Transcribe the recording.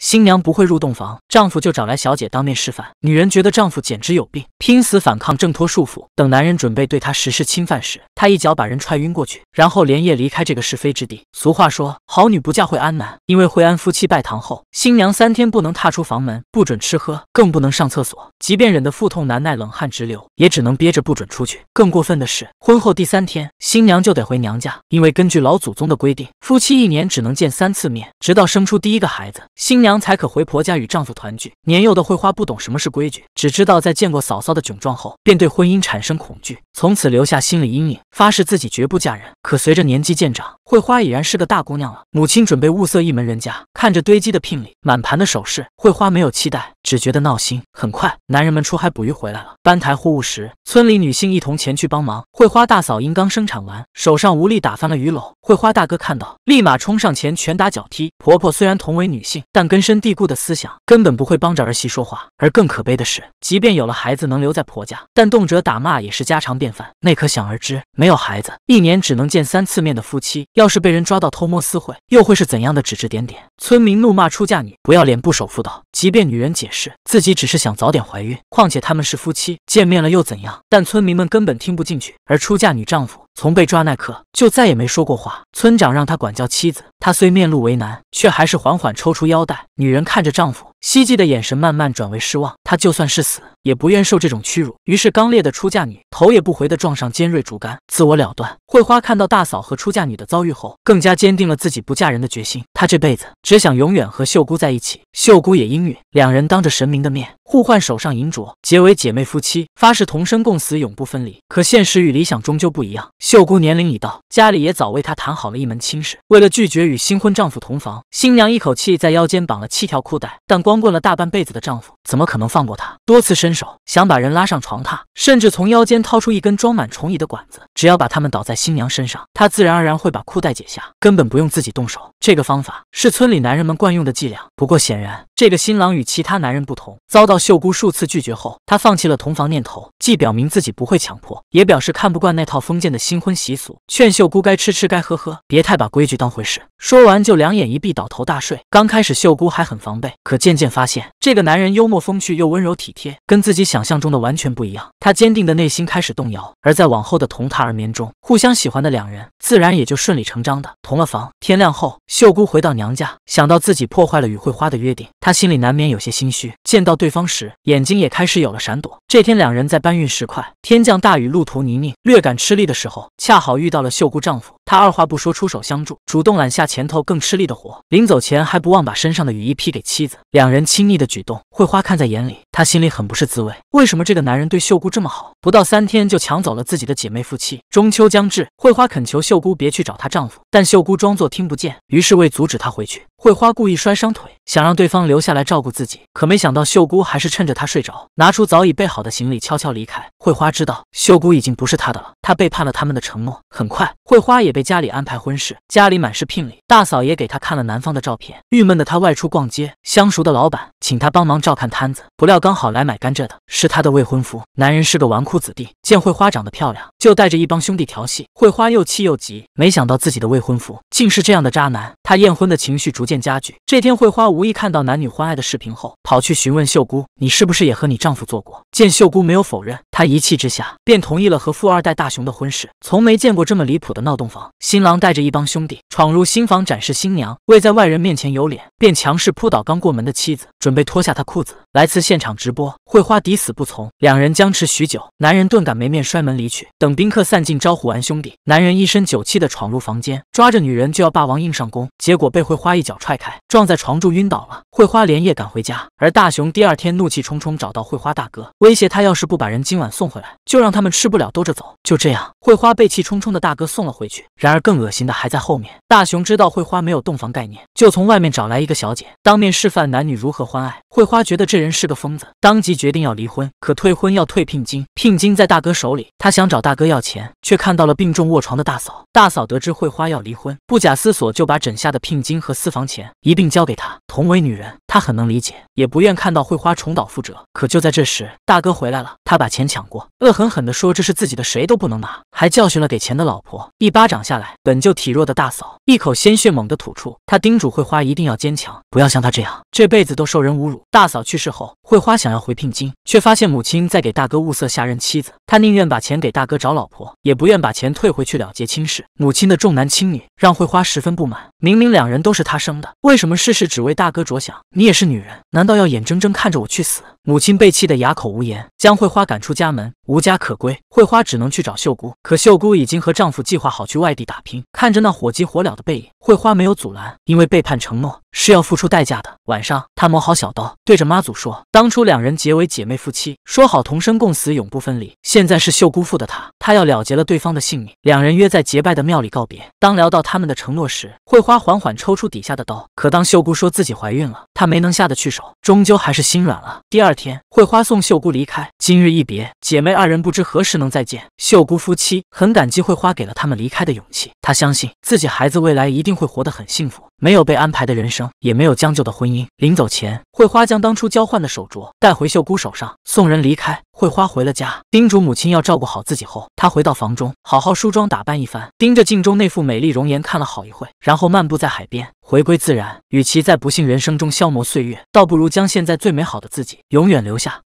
新娘不会入洞房，丈夫就找来小姐当面示范。女人觉得丈夫简直有病，拼死反抗，挣脱束缚。等男人准备对她实施侵犯时，他一脚把人踹晕过去，然后连夜离开这个是非之地。俗话说，好女不嫁惠安男，因为惠安夫妻拜堂后，新娘三天不能踏出房门，不准吃喝，更不能上厕所。即便忍得腹痛难耐，冷汗直流，也只能憋着不准出去。更过分的是，婚后第三天，新娘就得回娘家，因为根据老祖宗的规定，夫妻一年只能见三次面，直到生出第一个孩子，新娘才可回婆家与丈夫团聚。年幼的惠花不懂什么是规矩，只知道在见过嫂嫂的窘状后，便对婚姻产生恐惧，从此留下心理阴影。发誓自己绝不嫁人，可随着年纪渐长，惠花已然是个大姑娘了。母亲准备物色一门人家，看着堆积的聘礼、满盘的首饰，惠花没有期待，只觉得闹心。很快，男人们出海捕鱼回来了。搬抬货物时，村里女性一同前去帮忙。惠花大嫂因刚生产完，手上无力，打翻了鱼篓。惠花大哥看到，立马冲上前拳打脚踢。婆婆虽然同为女性，但根深蒂固的思想根本不会帮着儿媳说话。而更可悲的是，即便有了孩子能留在婆家，但动辄打骂也是家常便饭。那可想而知，没有孩子，一年只能见三次面的夫妻，要是被人抓到偷摸私会，又会是怎样的指指点点？村民怒骂出嫁女不要脸，不守妇道。即便女人解释自己只是想。想早点怀孕，况且他们是夫妻，见面了又怎样？但村民们根本听不进去。而出嫁女丈夫从被抓那刻就再也没说过话。村长让他管教妻子，他虽面露为难，却还是缓缓抽出腰带。女人看着丈夫希冀的眼神，慢慢转为失望。她就算是死，也不愿受这种屈辱。于是刚烈的出嫁女头也不回地撞上尖锐竹竿，自我了断。慧花看到大嫂和出嫁女的遭遇后，更加坚定了自己不嫁人的决心。她这辈子只想永远和秀姑在一起。秀姑也应允，两人当着神明的面。互换手上银镯，结为姐妹夫妻，发誓同生共死，永不分离。可现实与理想终究不一样。秀姑年龄已到，家里也早为她谈好了一门亲事。为了拒绝与新婚丈夫同房，新娘一口气在腰间绑了七条裤带。但光棍了大半辈子的丈夫怎么可能放过她？多次伸手想把人拉上床榻，甚至从腰间掏出一根装满虫蚁的管子，只要把他们倒在新娘身上，她自然而然会把裤带解下，根本不用自己动手。这个方法是村里男人们惯用的伎俩。不过显然，这个新郎与其他男人不同，遭到。秀姑数次拒绝后，他放弃了同房念头，既表明自己不会强迫，也表示看不惯那套封建的新婚习俗，劝秀姑该吃吃该喝喝，别太把规矩当回事。说完就两眼一闭，倒头大睡。刚开始秀姑还很防备，可渐渐发现这个男人幽默风趣又温柔体贴，跟自己想象中的完全不一样。他坚定的内心开始动摇，而在往后的同榻而眠中，互相喜欢的两人自然也就顺理成章的同了房。天亮后，秀姑回到娘家，想到自己破坏了与慧花的约定，她心里难免有些心虚。见到对方。时，眼睛也开始有了闪躲。这天，两人在搬运石块，天降大雨，路途泥泞，略感吃力的时候，恰好遇到了秀姑丈夫。他二话不说出手相助，主动揽下前头更吃力的活。临走前还不忘把身上的雨衣披给妻子。两人亲昵的举动，慧花看在眼里，她心里很不是滋味。为什么这个男人对秀姑这么好？不到三天就抢走了自己的姐妹夫妻。中秋将至，慧花恳求秀姑别去找她丈夫，但秀姑装作听不见。于是为阻止她回去，慧花故意摔伤腿，想让对方留下来照顾自己。可没想到秀姑还是趁着他睡着，拿出早已备好的行李，悄悄离开。慧花知道秀姑已经不是她的了，她背叛了他们的承诺。很快，慧花也被。给家里安排婚事，家里满是聘礼。大嫂也给他看了男方的照片，郁闷的她外出逛街，相熟的老板请她帮忙照看摊子，不料刚好来买甘蔗的是她的未婚夫。男人是个纨绔子弟，见慧花长得漂亮，就带着一帮兄弟调戏慧花，又气又急。没想到自己的未婚夫竟是这样的渣男，她厌婚的情绪逐渐加剧。这天，慧花无意看到男女欢爱的视频后，跑去询问秀姑：“你是不是也和你丈夫做过？”见秀姑没有否认，她一气之下便同意了和富二代大雄的婚事。从没见过这么离谱的闹洞房。新郎带着一帮兄弟闯入新房，展示新娘。为在外人面前有脸，便强势扑倒刚过门的妻子，准备脱下她裤子来次现场直播。慧花抵死不从，两人僵持许久，男人顿感没面，摔门离去。等宾客散尽，招呼完兄弟，男人一身酒气的闯入房间，抓着女人就要霸王硬上弓，结果被慧花一脚踹开，撞在床柱晕倒了。慧花连夜赶回家，而大雄第二天怒气冲冲找到慧花大哥，威胁他要是不把人今晚送回来，就让他们吃不了兜着走。就这样。慧花被气冲冲的大哥送了回去。然而更恶心的还在后面。大雄知道慧花没有洞房概念，就从外面找来一个小姐，当面示范男女如何欢爱。慧花觉得这人是个疯子，当即决定要离婚。可退婚要退聘金，聘金在大哥手里，他想找大哥要钱，却看到了病重卧床的大嫂。大嫂得知慧花要离婚，不假思索就把枕下的聘金和私房钱一并交给他。同为女人，她很能理解，也不愿看到慧花重蹈覆辙。可就在这时，大哥回来了，他把钱抢过，恶狠狠地说：“这是自己的，谁都不能拿。”还教训了给钱的老婆，一巴掌下来，本就体弱的大嫂一口鲜血猛地吐出。他叮嘱慧花一定要坚强，不要像她这样，这辈子都受人侮辱。大嫂去世后，慧花想要回聘金，却发现母亲在给大哥物色下任妻子。她宁愿把钱给大哥找老婆，也不愿把钱退回去了结亲事。母亲的重男轻女让慧花十分不满。明明两人都是他生的，为什么事事只为？大哥着想，你也是女人，难道要眼睁睁看着我去死？母亲被气得哑口无言，将慧花赶出家门，无家可归。慧花只能去找秀姑，可秀姑已经和丈夫计划好去外地打拼。看着那火急火燎的背影，慧花没有阻拦，因为背叛承诺是要付出代价的。晚上，她磨好小刀，对着妈祖说：“当初两人结为姐妹夫妻，说好同生共死，永不分离。现在是秀姑负的她，她要了结了对方的性命。”两人约在结拜的庙里告别。当聊到他们的承诺时，慧花缓缓抽出底下的刀，可当秀姑说自己怀孕了，她没能下得去手，终究还是心软了。第二。第二天，慧花送秀姑离开。今日一别，姐妹二人不知何时能再见。秀姑夫妻很感激慧花给了他们离开的勇气，她相信自己孩子未来一定会活得很幸福，没有被安排的人生，也没有将就的婚姻。临走前，慧花将当初交换的手镯带回秀姑手上，送人离开。慧花回了家，叮嘱母亲要照顾好自己后，她回到房中，好好梳妆打扮一番，盯着镜中那副美丽容颜看了好一会，然后漫步在海边。回归自然，与其在不幸人生中消磨岁月，倒不如将现在最美好的自己永远留下。